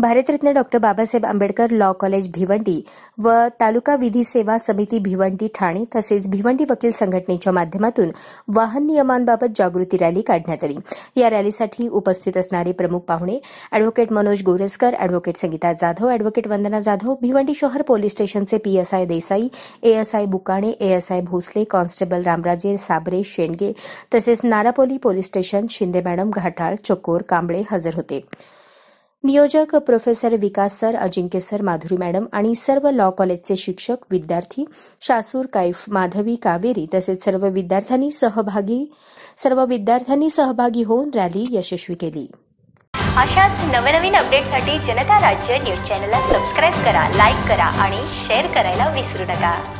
Bharat Ratna doctor Babasaheb Ambedkar law college Bhiwandi व तालुका विधी सेवा समिती भिवंडी ठाणे तसेच भिवंडी वकील संघटनेच्या माध्यमातून वाहन नियमांबाबत जागृती रॅली काढण्यात आली या रॅलीसाठी उपस्थित असणारे प्रमुख पाहुणे advocate Manoj Goraskar advocate Sangeeta Jadhav advocate Vandana Jadhav Bhiwandi शहर पोलीस स्टेशनचे PSI Desai ASI Bukane ASI Bhosale constable Ramraje Sabre Shendge तसेच Narapoli police station Shinde madam Ghatal Chakor Kamble हजर होते नियोजक professor Vikas sir Ajinkya sir Madhuri madam आणि सर्व लॉ कॉलेजचे शिक्षक विद्यार्थी शासूर कैफ माधवी कावेरी तसेच सर्व विद्यार्थ्यांनी सहभागी सर्व विद्यार्थ्यांनी सहभागी होऊन रॅली यशस्वी केली अशाच नवनवीन अपडेटसाठी जनता राज्य न्यूज चॅनलला सबस्क्राईब करा लाईक करा आणि शेअर करायला विसरू नका